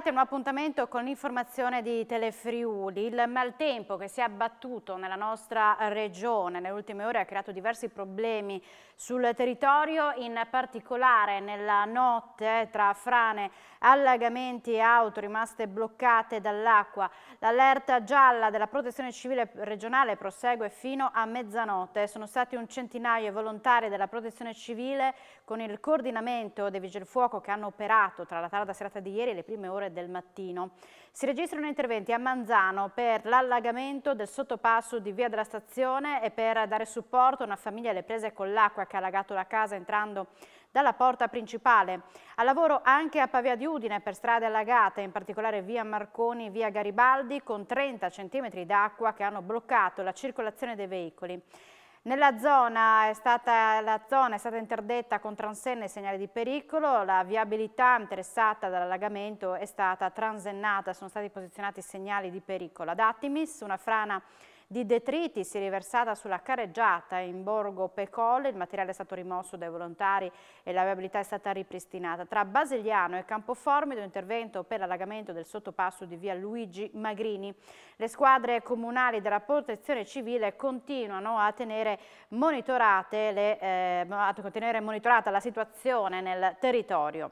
trovate un appuntamento con l'informazione di Telefriuli. Il maltempo che si è abbattuto nella nostra regione nelle ultime ore ha creato diversi problemi sul territorio, in particolare nella notte tra frane, allagamenti e auto rimaste bloccate dall'acqua. L'allerta gialla della protezione civile regionale prosegue fino a mezzanotte. Sono stati un centinaio di volontari della protezione civile con il coordinamento dei vigili fuoco che hanno operato tra la tarda serata di ieri e le prime ore del del mattino. Si registrano interventi a Manzano per l'allagamento del sottopasso di Via della Stazione e per dare supporto a una famiglia alle prese con l'acqua che ha allagato la casa entrando dalla porta principale. A lavoro anche a Pavia di Udine per strade allagate, in particolare via Marconi e via Garibaldi, con 30 cm d'acqua che hanno bloccato la circolazione dei veicoli. Nella zona è stata, la zona è stata interdetta con transenne e segnali di pericolo, la viabilità interessata dall'allagamento è stata transennata, sono stati posizionati segnali di pericolo. Ad Attimis una frana di detriti si è riversata sulla carreggiata in Borgo Pecole, il materiale è stato rimosso dai volontari e la viabilità è stata ripristinata. Tra Basiliano e Campoformido intervento per l'allagamento del sottopasso di via Luigi Magrini. Le squadre comunali della protezione civile continuano a tenere, le, eh, a tenere monitorata la situazione nel territorio.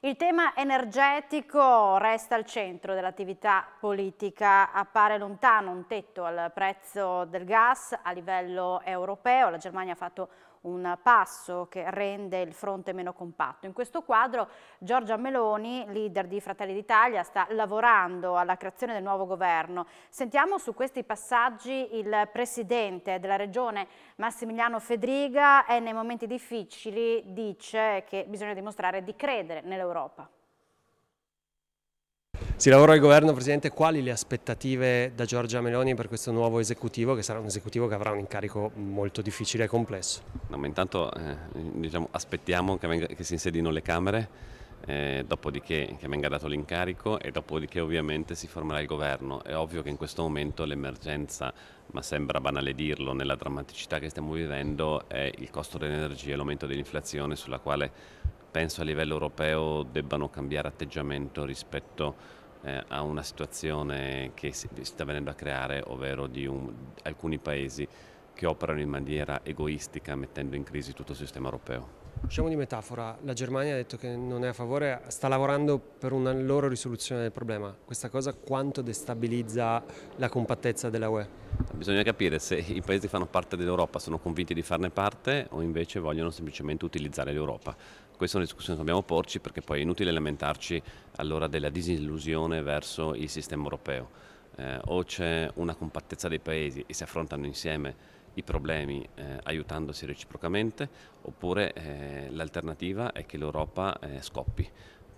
Il tema energetico resta al centro dell'attività politica, appare lontano un tetto al prezzo del gas a livello europeo, la Germania ha fatto un passo che rende il fronte meno compatto. In questo quadro Giorgia Meloni, leader di Fratelli d'Italia, sta lavorando alla creazione del nuovo governo. Sentiamo su questi passaggi il presidente della regione Massimiliano Fedriga e nei momenti difficili dice che bisogna dimostrare di credere nell'Europa Europa. Si lavora il governo, Presidente, quali le aspettative da Giorgia Meloni per questo nuovo esecutivo, che sarà un esecutivo che avrà un incarico molto difficile e complesso? No, intanto eh, diciamo, aspettiamo che, venga, che, si insedino le Camere, eh, dopodiché che venga dato l'incarico e dopodiché ovviamente si formerà il governo. È ovvio che in questo momento l'emergenza, ma sembra banale dirlo, nella drammaticità che stiamo vivendo è il costo dell'energia e l'aumento dell'inflazione sulla quale penso a livello europeo debbano cambiare atteggiamento rispetto eh, a una situazione che si sta venendo a creare, ovvero di un, alcuni paesi che operano in maniera egoistica mettendo in crisi tutto il sistema europeo. Usciamo di metafora, la Germania ha detto che non è a favore, sta lavorando per una loro risoluzione del problema. Questa cosa quanto destabilizza la compattezza della UE? Bisogna capire se i paesi che fanno parte dell'Europa sono convinti di farne parte o invece vogliono semplicemente utilizzare l'Europa. Questa è una discussione che dobbiamo porci perché poi è inutile lamentarci allora della disillusione verso il sistema europeo. Eh, o c'è una compattezza dei paesi e si affrontano insieme i problemi eh, aiutandosi reciprocamente, oppure eh, l'alternativa è che l'Europa eh, scoppi.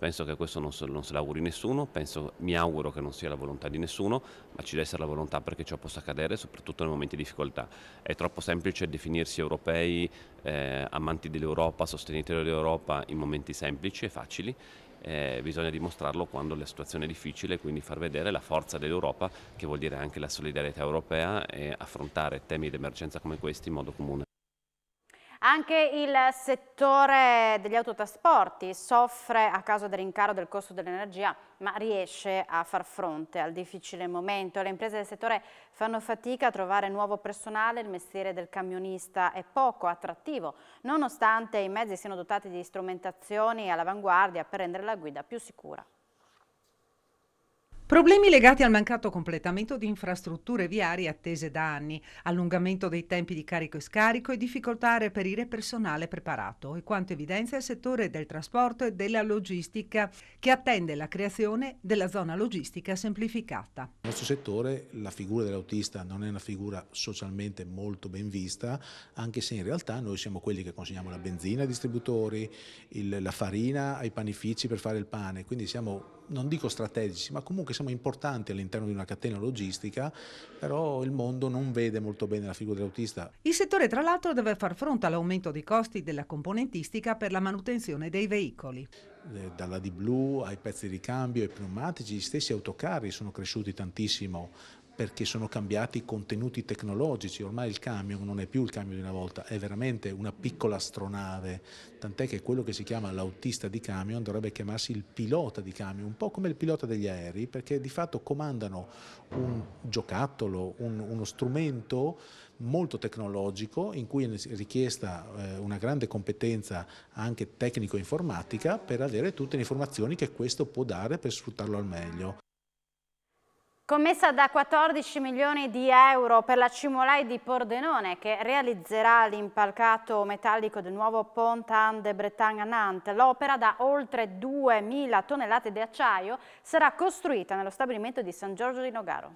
Penso che questo non se, non se l'auguri nessuno, penso, mi auguro che non sia la volontà di nessuno, ma ci deve essere la volontà perché ciò possa accadere, soprattutto nei momenti di difficoltà. È troppo semplice definirsi europei, eh, amanti dell'Europa, sostenitori dell'Europa in momenti semplici e facili. Eh, bisogna dimostrarlo quando la situazione è difficile, quindi far vedere la forza dell'Europa, che vuol dire anche la solidarietà europea e affrontare temi di emergenza come questi in modo comune. Anche il settore degli autotrasporti soffre a causa del rincaro del costo dell'energia, ma riesce a far fronte al difficile momento. Le imprese del settore fanno fatica a trovare nuovo personale, il mestiere del camionista è poco attrattivo, nonostante i mezzi siano dotati di strumentazioni all'avanguardia per rendere la guida più sicura. Problemi legati al mancato completamento di infrastrutture viarie attese da anni, allungamento dei tempi di carico e scarico e difficoltà a reperire personale preparato e quanto evidenzia il settore del trasporto e della logistica che attende la creazione della zona logistica semplificata. Nel nostro settore la figura dell'autista non è una figura socialmente molto ben vista, anche se in realtà noi siamo quelli che consegniamo la benzina ai distributori, il, la farina ai panifici per fare il pane, quindi siamo non dico strategici, ma comunque siamo importanti all'interno di una catena logistica, però il mondo non vede molto bene la figura dell'autista. Il settore tra l'altro deve far fronte all'aumento dei costi della componentistica per la manutenzione dei veicoli eh, dalla D-Blue ai pezzi di cambio, ai pneumatici, gli stessi autocarri sono cresciuti tantissimo perché sono cambiati i contenuti tecnologici, ormai il camion non è più il camion di una volta, è veramente una piccola astronave, tant'è che quello che si chiama l'autista di camion dovrebbe chiamarsi il pilota di camion, un po' come il pilota degli aerei, perché di fatto comandano un giocattolo, un, uno strumento molto tecnologico in cui è richiesta eh, una grande competenza anche tecnico-informatica per avere tutte le informazioni che questo può dare per sfruttarlo al meglio. Commessa da 14 milioni di euro per la Cimolai di Pordenone che realizzerà l'impalcato metallico del nuovo pont de Bretagne Nantes. L'opera da oltre 2.000 tonnellate di acciaio sarà costruita nello stabilimento di San Giorgio di Nogaro.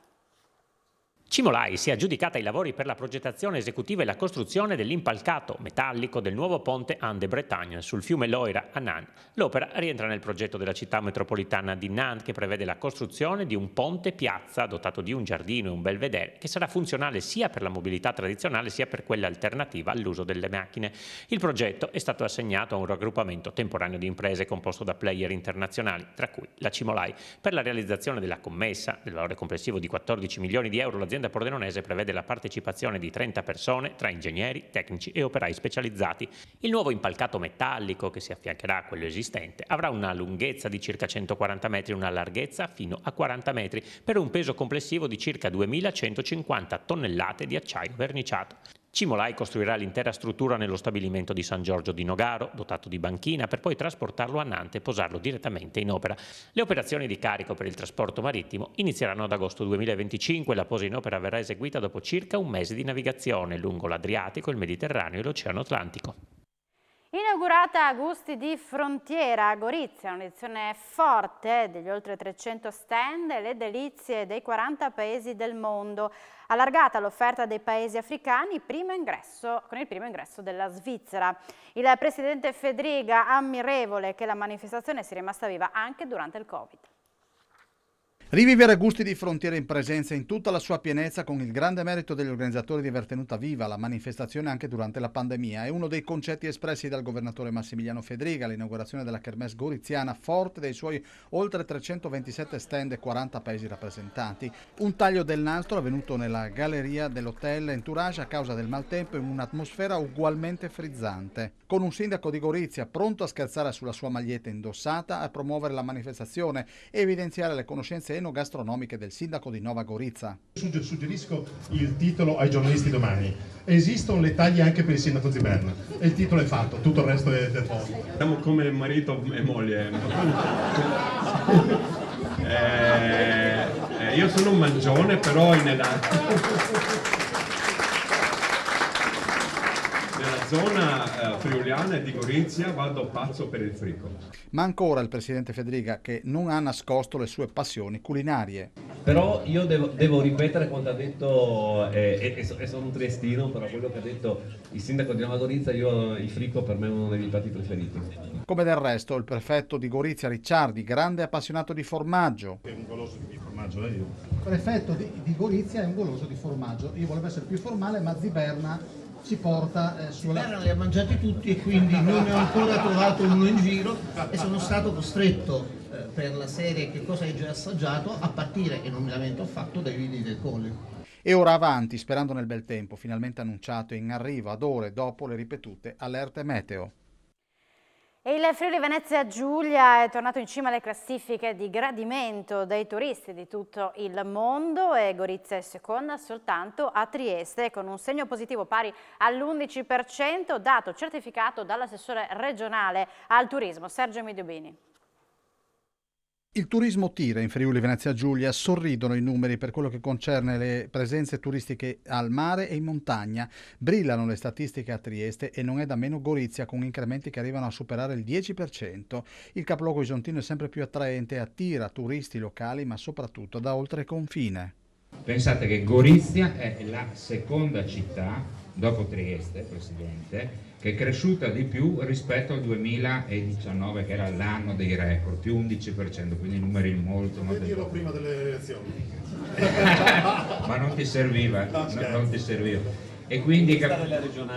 Cimolai si è aggiudicata i lavori per la progettazione esecutiva e la costruzione dell'impalcato metallico del nuovo ponte Ande-Bretagne sul fiume Loira a Nantes. L'opera rientra nel progetto della città metropolitana di Nantes che prevede la costruzione di un ponte piazza dotato di un giardino e un belvedere che sarà funzionale sia per la mobilità tradizionale sia per quella alternativa all'uso delle macchine. Il progetto è stato assegnato a un raggruppamento temporaneo di imprese composto da player internazionali, tra cui la Cimolai. Per la realizzazione della commessa, del valore complessivo di 14 milioni di euro, l'azienda l'azienda pordenonese prevede la partecipazione di 30 persone tra ingegneri, tecnici e operai specializzati. Il nuovo impalcato metallico, che si affiancherà a quello esistente, avrà una lunghezza di circa 140 metri e una larghezza fino a 40 metri, per un peso complessivo di circa 2150 tonnellate di acciaio verniciato. Cimolai costruirà l'intera struttura nello stabilimento di San Giorgio di Nogaro, dotato di banchina, per poi trasportarlo a Nantes e posarlo direttamente in opera. Le operazioni di carico per il trasporto marittimo inizieranno ad agosto 2025 e la posa in opera verrà eseguita dopo circa un mese di navigazione lungo l'Adriatico, il Mediterraneo e l'Oceano Atlantico. Inaugurata a Gusti di Frontiera a Gorizia, un'edizione forte degli oltre 300 stand e le delizie dei 40 paesi del mondo. Allargata l'offerta dei paesi africani ingresso, con il primo ingresso della Svizzera. Il presidente Fedriga ammirevole che la manifestazione sia rimasta viva anche durante il Covid. Rivivere gusti di frontiera in presenza in tutta la sua pienezza con il grande merito degli organizzatori di aver tenuta viva la manifestazione anche durante la pandemia è uno dei concetti espressi dal governatore Massimiliano Federica all'inaugurazione della Kermesse Goriziana, forte dei suoi oltre 327 stand e 40 paesi rappresentanti. Un taglio del nastro avvenuto nella galleria dell'hotel Entourage a causa del maltempo in un'atmosfera ugualmente frizzante, con un sindaco di Gorizia pronto a scherzare sulla sua maglietta indossata, a promuovere la manifestazione e evidenziare le conoscenze enogastronomiche del sindaco di Nova Gorizia. Suggerisco il titolo ai giornalisti domani. Esistono le taglie anche per il sindaco Ziberna e il titolo è fatto, tutto il resto è del default. Siamo come marito e moglie. Eh, eh, io sono un mangione però in edad. zona eh, friuliana e di Gorizia vado pazzo per il frico. Ma ancora il presidente Federica che non ha nascosto le sue passioni culinarie. Però io devo, devo ripetere quanto ha detto, eh, e eh, eh, sono un triestino, però quello che ha detto il sindaco di Nuova Gorizia, io il frico per me è uno dei miei piatti preferiti. Come del resto il prefetto di Gorizia Ricciardi, grande appassionato di formaggio. È un goloso di formaggio, eh, io. Prefetto di, di Gorizia è un goloso di formaggio. Io volevo essere più formale, ma Ziberna si porta eh, sulla... Terra li ha mangiati tutti e quindi non ne ho ancora trovato uno in giro e sono stato costretto eh, per la serie Che cosa hai già assaggiato a partire, e non mi lamento affatto, dai vini del Colle. E ora avanti, sperando nel bel tempo, finalmente annunciato in arrivo ad ore dopo le ripetute allerte meteo il Friuli Venezia Giulia è tornato in cima alle classifiche di gradimento dei turisti di tutto il mondo e Gorizia è seconda soltanto a Trieste con un segno positivo pari all'11% dato certificato dall'assessore regionale al turismo Sergio Mediobini. Il turismo tira in Friuli Venezia Giulia, sorridono i numeri per quello che concerne le presenze turistiche al mare e in montagna, brillano le statistiche a Trieste e non è da meno Gorizia con incrementi che arrivano a superare il 10%. Il capoluogo isontino è sempre più attraente e attira turisti locali ma soprattutto da oltre confine. Pensate che Gorizia è la seconda città dopo Trieste, Presidente, che è cresciuta di più rispetto al 2019 che era l'anno dei record, più 11%, quindi numeri molto... Ma dirlo prima delle elezioni. ma non ti serviva, no, no, non ti serviva. E quindi, cap-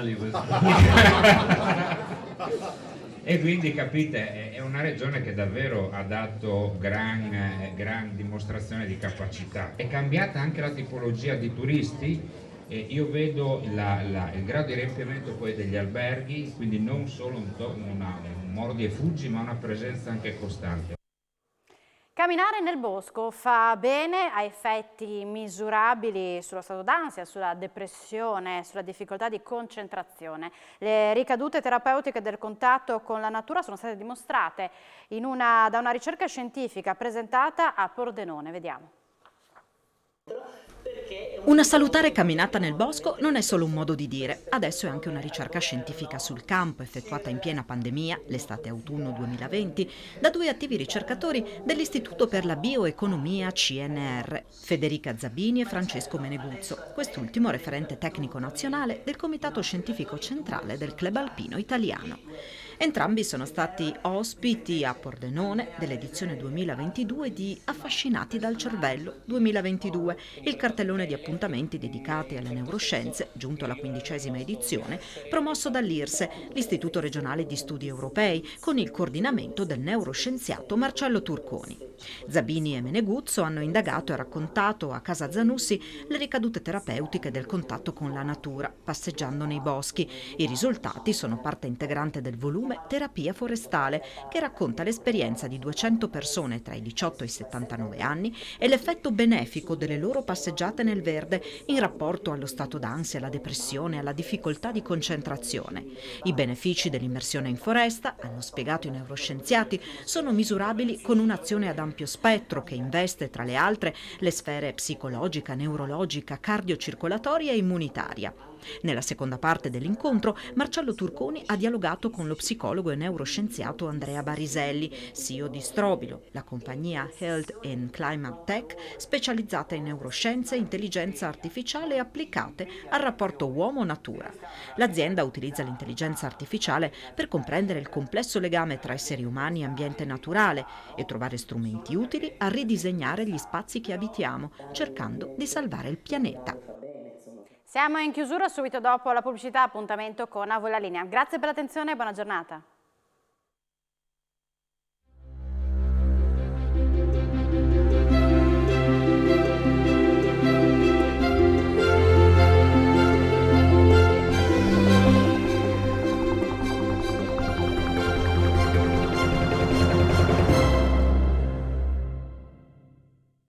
e quindi capite, è una regione che davvero ha dato gran, gran dimostrazione di capacità. È cambiata anche la tipologia di turisti eh, io vedo la, la, il grado di riempimento poi degli alberghi, quindi non solo un, una, un mordi e fuggi, ma una presenza anche costante. Camminare nel bosco fa bene, ha effetti misurabili sullo stato d'ansia, sulla depressione, sulla difficoltà di concentrazione. Le ricadute terapeutiche del contatto con la natura sono state dimostrate una, da una ricerca scientifica presentata a Pordenone. Vediamo. Una salutare camminata nel bosco non è solo un modo di dire, adesso è anche una ricerca scientifica sul campo effettuata in piena pandemia, l'estate-autunno 2020, da due attivi ricercatori dell'Istituto per la Bioeconomia CNR, Federica Zabini e Francesco Meneguzzo, quest'ultimo referente tecnico nazionale del Comitato Scientifico Centrale del Club Alpino Italiano. Entrambi sono stati ospiti a Pordenone dell'edizione 2022 di Affascinati dal cervello 2022, il cartellone di appuntamenti dedicati alle neuroscienze, giunto alla quindicesima edizione, promosso dall'IRSE, l'Istituto regionale di studi europei, con il coordinamento del neuroscienziato Marcello Turconi. Zabini e Meneguzzo hanno indagato e raccontato a casa Zanussi le ricadute terapeutiche del contatto con la natura, passeggiando nei boschi. I risultati sono parte integrante del volume come Terapia forestale, che racconta l'esperienza di 200 persone tra i 18 e i 79 anni e l'effetto benefico delle loro passeggiate nel verde in rapporto allo stato d'ansia, alla depressione e alla difficoltà di concentrazione. I benefici dell'immersione in foresta, hanno spiegato i neuroscienziati, sono misurabili con un'azione ad ampio spettro che investe, tra le altre, le sfere psicologica, neurologica, cardiocircolatoria e immunitaria. Nella seconda parte dell'incontro Marcello Turconi ha dialogato con lo psicologo e neuroscienziato Andrea Bariselli, CEO di Strobilo, la compagnia Health and Climate Tech specializzata in neuroscienze, e intelligenza artificiale applicate al rapporto uomo-natura. L'azienda utilizza l'intelligenza artificiale per comprendere il complesso legame tra esseri umani e ambiente naturale e trovare strumenti utili a ridisegnare gli spazi che abitiamo, cercando di salvare il pianeta. Siamo in chiusura subito dopo la pubblicità, appuntamento con A voi la linea. Grazie per l'attenzione e buona giornata.